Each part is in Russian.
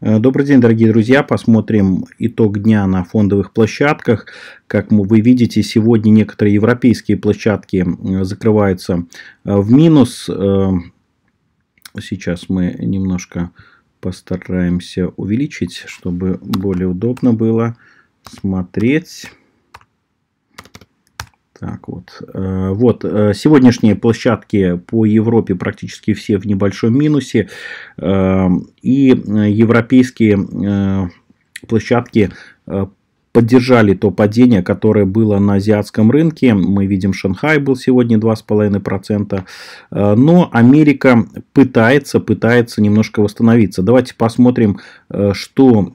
Э, добрый день, дорогие друзья. Посмотрим итог дня на фондовых площадках. Как вы видите, сегодня некоторые европейские площадки закрываются э, в минус. Э, сейчас мы немножко постараемся увеличить, чтобы более удобно было смотреть. Так вот. Э, вот. Э, сегодняшние площадки по Европе практически все в небольшом минусе. Э, и европейские площадки поддержали то падение, которое было на азиатском рынке. Мы видим, Шанхай был сегодня 2,5%. Но Америка пытается, пытается немножко восстановиться. Давайте посмотрим, что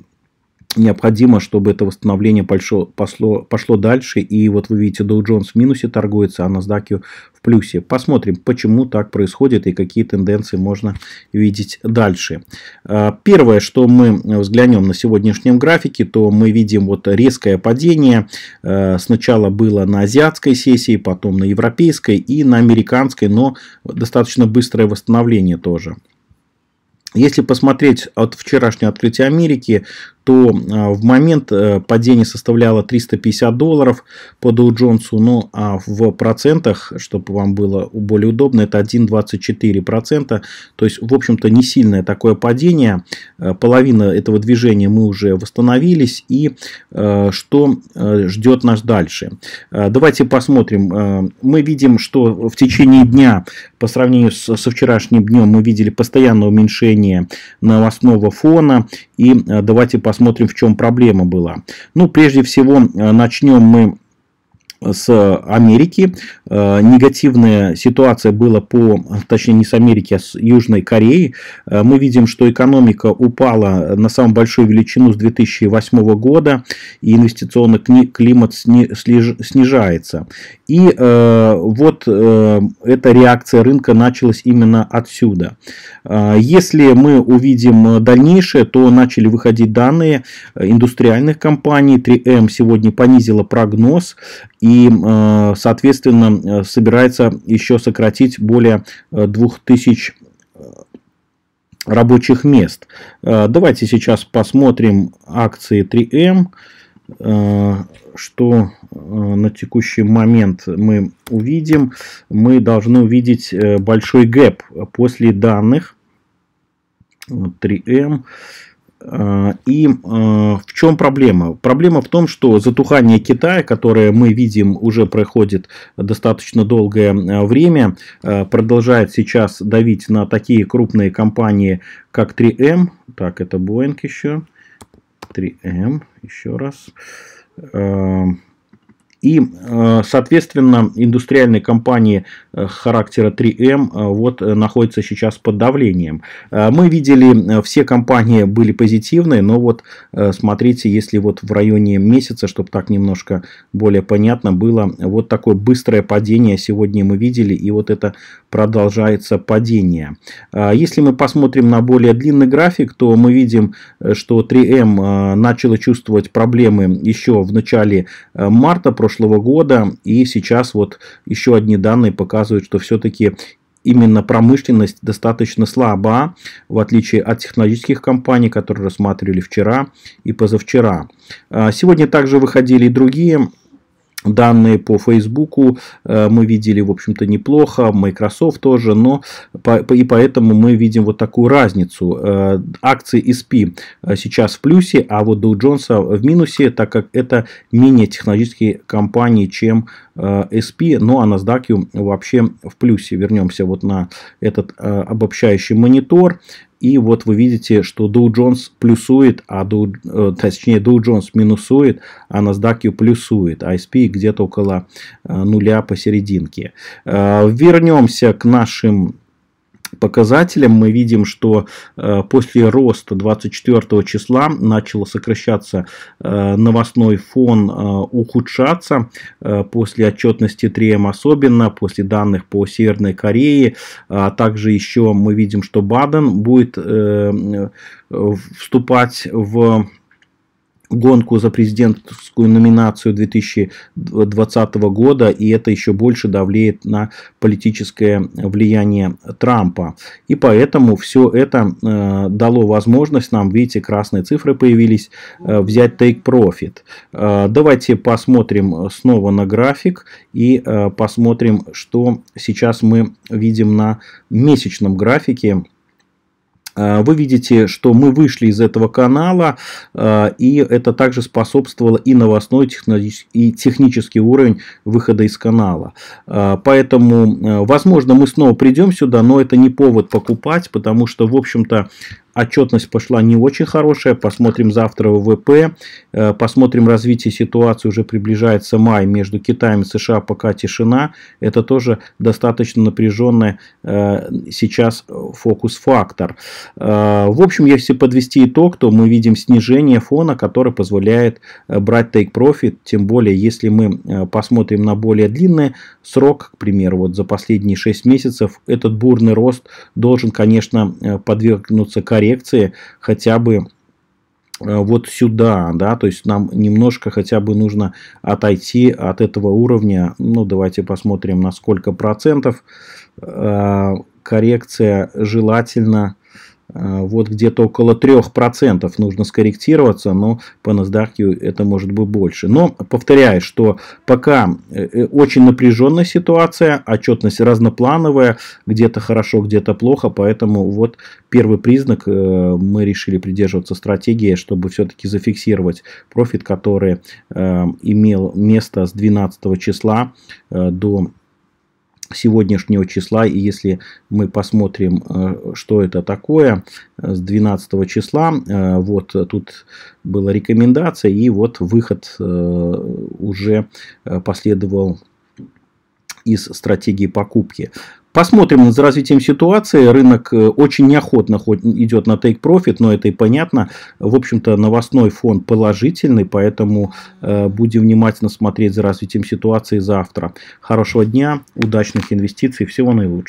необходимо, чтобы это восстановление пошло, пошло, пошло дальше. И вот вы видите, Dow Jones в минусе торгуется, а NASDAQ в плюсе. Посмотрим, почему так происходит и какие тенденции можно видеть дальше. А, первое, что мы взглянем на сегодняшнем графике, то мы видим вот резкое падение. А, сначала было на азиатской сессии, потом на европейской и на американской, но достаточно быстрое восстановление тоже. Если посмотреть от вчерашнего открытия Америки, что а, в момент э, падения составляло 350 долларов по Dow Jones, ну а в процентах, чтобы вам было более удобно, это 1,24%. То есть, в общем-то, не сильное такое падение. Э, половина этого движения мы уже восстановились. И э, что ждет нас дальше? Давайте посмотрим. Мы видим, что в течение дня по сравнению со вчерашним днем мы видели постоянное уменьшение новостного фона. И давайте посмотрим посмотрим, в чем проблема была. Ну, прежде всего, э, начнем мы с Америки. Э, негативная ситуация была по, точнее не с Америки, а с Южной Кореи. Э, мы видим, что экономика упала на самую большую величину с 2008 года, и инвестиционный климат снижается. И э, вот эта реакция рынка началась именно отсюда. Если мы увидим дальнейшее, то начали выходить данные индустриальных компаний. 3М эм сегодня понизила прогноз и, э, соответственно, э, собирается еще сократить более 2000 э, рабочих мест. Давайте сейчас посмотрим акции 3М, эм, что на текущий момент мы увидим. Мы должны увидеть большой гэп после данных 3М. А, и а, в чем проблема? Проблема в том, что затухание Китая, которое мы видим уже проходит достаточно долгое а, время, продолжает сейчас давить на такие крупные компании, как 3 m эм. Так, это Boeing еще. 3 m еще раз. И, э, соответственно, индустриальные компании э, характера 3М эм, э, вот находятся сейчас под давлением. Мы видели, все компании были позитивные, но вот смотрите, если вот в районе месяца, чтобы так немножко более понятно было, вот такое быстрое падение сегодня мы видели, и вот это продолжается падение. Если мы посмотрим на более длинный график, то мы видим, что 3М эм, начала чувствовать проблемы еще в начале марта прошлого прошлого года. И сейчас вот еще одни данные показывают, что все-таки именно промышленность достаточно слаба, в отличие от технологических компаний, которые рассматривали вчера и позавчера. А, сегодня также выходили и другие Данные по Facebook э, мы видели, в общем-то, неплохо, Microsoft тоже, но и поэтому мы видим вот такую разницу. Э, акции SP э, сейчас в плюсе, а вот Dow Jones в минусе, так как это менее технологические компании, чем SP, ну а NASDAQ вообще в плюсе. Вернемся вот на этот обобщающий монитор. И вот вы видите, что Dow Jones плюсует, а Dow, э, точнее Dow Jones минусует, а NASDAQ плюсует. ISP а где-то около э, нуля посерединке. Э, вернемся к нашим показателям мы видим, что э, после роста 24 числа начало сокращаться э, новостной фон, э, ухудшаться после отчетности 3М особенно, после данных по Северной Корее, а также еще мы видим, что Баден будет вступать в гонку за президентскую номинацию 2020 года, и это еще больше давлеет на политическое влияние Трампа. И поэтому все это э, дало возможность нам, видите, красные цифры появились, э, взять take profit. Э, давайте посмотрим снова на график и э, посмотрим, что сейчас мы видим на месячном графике. А, вы видите, что мы вышли из этого канала, а, и это также способствовало и новостной, и технический уровень выхода из канала. А, поэтому, возможно, мы снова придем сюда, но это не повод покупать, потому что, в общем-то, Отчетность пошла не очень хорошая. Посмотрим завтра ВВП. Э, посмотрим развитие ситуации. Уже приближается май. Между Китаем и США пока тишина. Это тоже достаточно напряженная э, сейчас фокус-фактор. Э, в общем, если подвести итог, то мы видим снижение фона, которое позволяет брать take profit. Тем более, если мы посмотрим на более длинный срок, к примеру, вот за последние 6 месяцев, этот бурный рост должен, конечно, подвергнуться коррекции коррекции хотя бы э, вот сюда, да, то есть нам немножко хотя бы нужно отойти от этого уровня, ну, давайте посмотрим, на сколько процентов э, коррекция желательно а, вот где-то около 3% нужно скорректироваться, но по NASDAQ это может быть больше. Но повторяю, что пока э, э, очень напряженная ситуация, отчетность разноплановая, где-то хорошо, где-то плохо, поэтому вот первый признак э, мы решили придерживаться стратегии, чтобы все-таки зафиксировать профит, который имел место с 12 числа до сегодняшнего числа. И если мы посмотрим, э, что это такое, э, с 12 числа, э, вот тут была рекомендация, и вот выход уже последовал из стратегии покупки. Посмотрим за развитием ситуации. Рынок э, очень неохотно идет на take profit, но это и понятно. В общем-то, новостной фон положительный, поэтому э, будем внимательно смотреть за развитием ситуации завтра. Хорошего дня, удачных инвестиций, всего наилучшего.